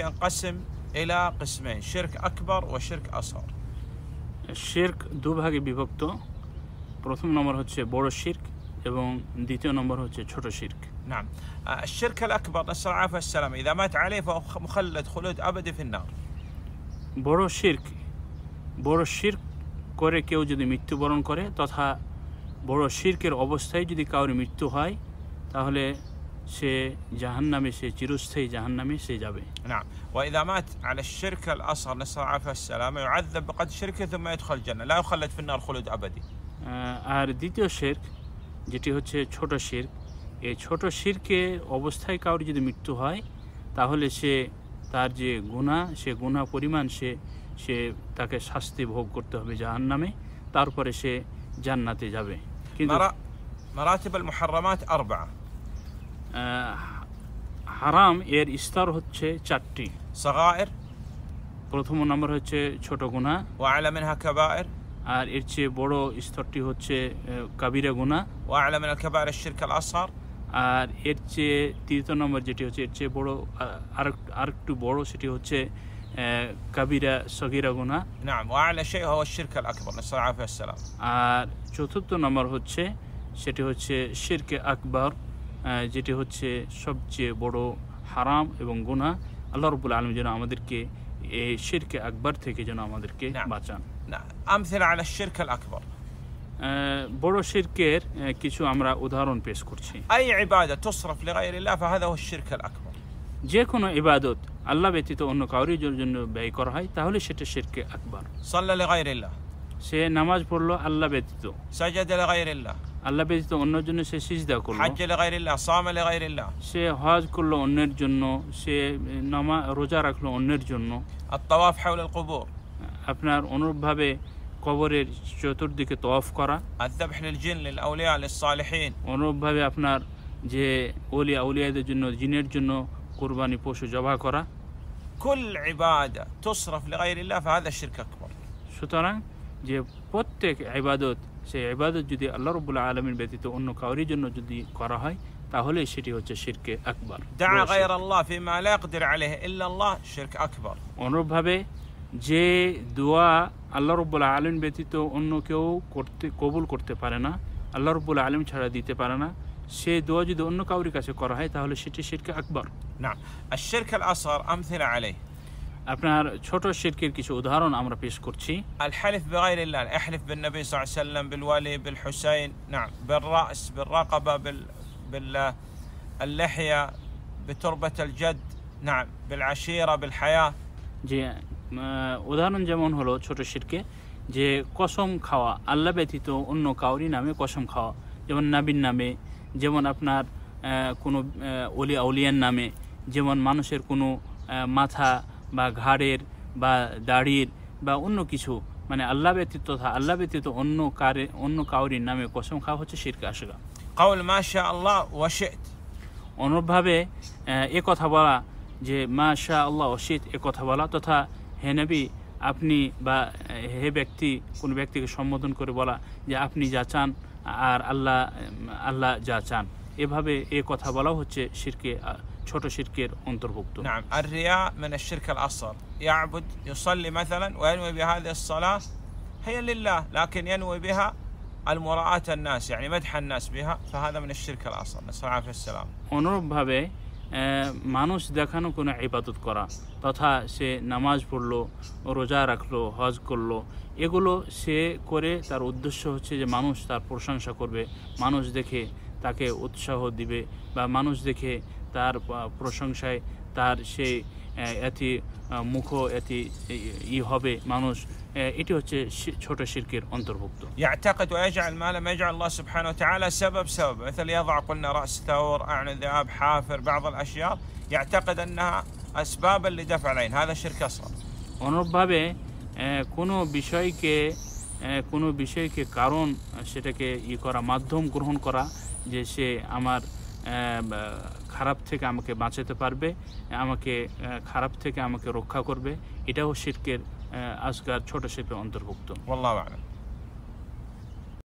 ينقسم إلى قسمين شرك أكبر وشرك أصغر শির্ক দুভাগে বিভক্ত প্রথম নম্বর হচ্ছে বড় শির্ক এবং দ্বিতীয় নম্বর হচ্ছে ছোট শির্ক نعم الشرك الأكبر نسأل العافية والسلام إذا مات عليه فهو مخلد خلود أبدي في النار বড় শির্ক বড় শির্ক করে কেউ যদি মৃত্যুবরণ করে তথা বড় শির্কের অবস্থায় যদি কারোর মৃত্যু হয় তাহলে সে জাহান নামে সে চিরস্থায়ী জাহান নামে সে যাবে না واذا مات على الشرك الاصغر نسال الله عافيه السلامه يعذب بقد شركه ثم يدخل الجنه لا يخلد في النار خلود ابدي আর দ্বিতীয় শিরক যেটি হচ্ছে ছোট শিরক এই ছোট শিরকে অবস্থায় কারোর যদি মৃত্যু হয় তাহলে সে তার যে গুণা সে গুণা পরিমাণ সে সে তাকে শাস্তি ভোগ করতে হবে জাহান নামে তারপরে সে জান্নাতে যাবে কিন্তু مراتب المحرمات আরবা হারাম এর স্তর হচ্ছে চারটি সগায়ের প্রথম নম্বর হচ্ছে ছোট গুণা ও আলামিন হাকাবায়ের আর এর চেয়ে বড় স্তরটি হচ্ছে কাবিরা গুণা ও আলামিন হাকাবায়ের শিরক আল আসগর আর এর চেয়ে তৃতীয় নম্বর যেটি হচ্ছে এর চেয়ে বড় আর আরেকটু বড় সেটি হচ্ছে কাবিরা সগিরা গুণা আর চতুর্থ নম্বর হচ্ছে সেটি হচ্ছে শিরকে আকবর যেটি হচ্ছে সবচেয়ে বড় হারাম এবং গুণা আল্লাহ রবুল আলম যেন আমাদেরকে এই শিরকে আকবর থেকে যেন আমাদেরকে বাঁচান বড় শিরকের কিছু আমরা উদাহরণ পেশ করছি যে কোনো ইবাদত আল্লাহ ব্যতীত অন্য কাউরির জন্য ব্যয় করা হয় তাহলে সেটা শিরকে আকবর সে নামাজ পড়লো আল্লাহ ব্যতীত আল্লাহ ব্যতীত অন্যের জন্য সে সিজদা করলো হাজ্জ লিগাইরিল্লাহ সাম লিগাইরিল্লাহ সে হজ করলো অন্যের জন্য সে নামা রোজা রাখলো অন্যের জন্য আত-তাওয়াফ হাওলাল কুবুর আপনার অনুরূপভাবে কবরের চতুর্দিকে তওয়াফ করা আয-যাবহ লিল জিন লিল আউলিয়া লিস সালিহিন অনুরূপভাবে আপনার যে ওলি আউলিয়াদের জন্য জিনের জন্য কুরবানি পশু জবা করা কুল ইবাদা তুসরাফ লিগাইরিল্লাহ ফাহাদা শিরক আকবার সুতরাং যে প্রত্যেক ইবাদত সেই ইবাদত যদি আল্লাহ রবুল আলমীর ব্যতীত অন্য কাউরির জন্য যদি করা হয় তাহলে সেটি হচ্ছে শিরকে আকবর অনুরূপভাবে যে দোয়া আল্লাহ রব্বুল আলম ব্যতীত অন্য কেউ করতে কবুল করতে পারে না আল্লাহ রব্বুল আলম ছাড়া দিতে পারে না সে দোয়া যদি অন্য কাউরির কাছে করা হয় তাহলে সেটি শিরকে আকবর না الشرك الأصغر أمثلة عليه আপনার ছোট শিরকের কিছু উদাহরণ আমরা পেশ করছি আল হালিফ بغير الله احلف بالنبي صلى الله عليه وسلم بالولي بالحسين نعم بالراس بالرقبه بال بالله اللحيه بتربه الجد نعم بالعشيره بالحياه জি উদাহরণ যেমন হলো ছোট শিরকে যে কসম খাওয়া আল্লাহ ব্যতীত অন্য কাউরি নামে কসম খাওয়া যেমন নাবির নামে যেমন আপনার কোনো অলি আউলিয়ার নামে যেমন মানুষের কোনো মাথা বা ঘাড়ের বা দাড়ির বা অন্য কিছু মানে আল্লাহ ব্যতীত তথা আল্লাহ ব্যতীত অন্য কারে অন্য কাউরির নামে কসম খাওয়া হচ্ছে শিরকে আশা কাউল মাশা আল্লাহ ওয়াশেদ অনুরূপভাবে এ কথা বলা যে মা শাহ আল্লাহ অসিত এ কথা বলা তথা হে নবী আপনি বা হে ব্যক্তি কোনো ব্যক্তিকে সম্বোধন করে বলা যে আপনি যা চান আর আল্লাহ আল্লাহ যা চান এভাবে এ কথা বলাও হচ্ছে শিরকে ছোট শিরকের অন্তর্ভুক্ত মানে মানে অনুরূপভাবে মানুষ দেখানো কোনো ইবাদত করা তথা সে নামাজ পড়লো রোজা রাখলো হজ করলো এগুলো সে করে তার উদ্দেশ্য হচ্ছে যে মানুষ তার প্রশংসা করবে মানুষ দেখে তাকে উৎসাহ দিবে বা মানুষ দেখে তার প্রশংসায় তার সেই এথি মুখ এথি ই হবে মানুষ এটি হচ্ছে ছোট শিরকের অন্তর্ভুক্ত يعتقد ويجعل ما لم يجعل الله سبحانه وتعالى سبب سبب مثل يضع قلنا رأس ثور أعن ذئاب حافر بعض الأشياء يعتقد أنها أسبابا لدفع العين هذا شرك أصغر অনুরূপভাবে কোনো বিষয়কে কোনো বিষয়কে কারণ সেটাকে ই করা মাধ্যম গ্রহণ করা যে সে আমার খারাপ থেকে আমাকে বাঁচাতে পারবে আমাকে খারাপ থেকে আমাকে রক্ষা করবে এটাও শিরকের আজকার ছোট শিল্পের অন্তর্ভুক্ত আল্লাহ